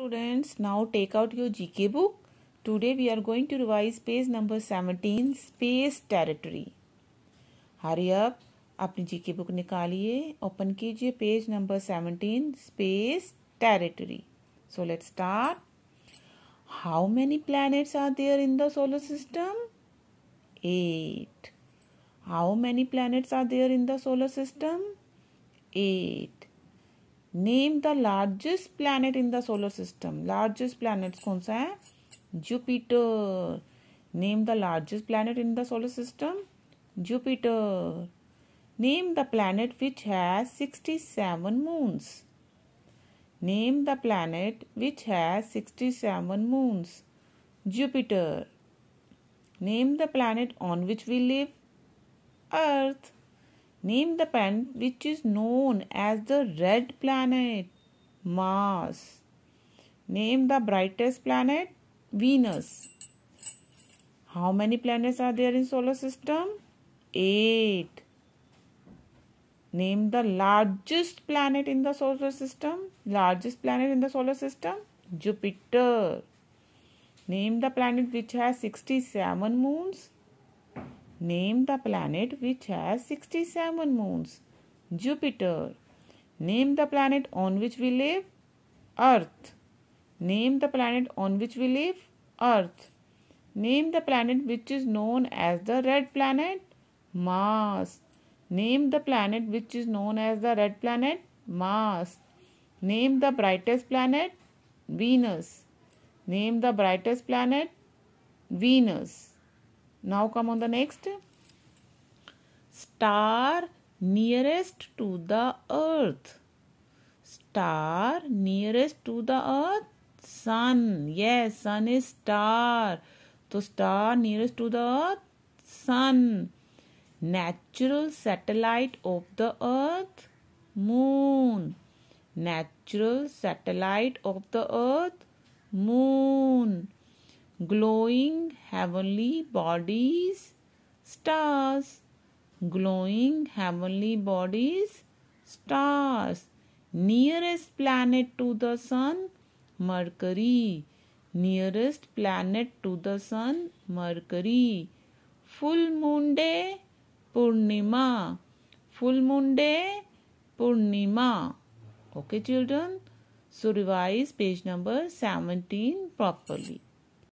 students now take out your gk book today we are going to revise page number seventeen space territory hurry up अपनी GK book निकालिए open कीजिए page number seventeen space territory so let start how many planets are there in the solar system eight how many planets are there in the solar system eight name the largest planet in the solar system largest planet कौन सा है Jupiter name the largest planet in the solar system Jupiter name the planet which has sixty seven moons name the planet which has sixty seven moons Jupiter. Name the planet on which we live. Earth. Name the planet which is known as the red planet Mars. Name the brightest planet Venus. How many planets are there in solar system? 8. Name the largest planet in the solar system. Largest planet in the solar system? Jupiter. Name the planet which has 67 moons. Name the planet which has 67 moons. Jupiter. Name the planet on which we live. Earth. Name the planet on which we live. Earth. Name the planet which is known as the red planet. Mars. Name the planet which is known as the red planet. Mars. Name the brightest planet. Venus. Name the brightest planet. Venus. Now come on the next. Star nearest to the earth. Star nearest to the earth. Sun. Yes, sun is star. So star nearest to the earth. Sun. Natural satellite of the earth. Moon. Natural satellite of the earth. Moon glowing heavenly bodies, stars. Glowing heavenly bodies, stars. Nearest planet to the sun, Mercury. Nearest planet to the sun, Mercury. Full moon day, Purnima. Full moon day, Purnima. Okay, children? So, revise page number 17 properly.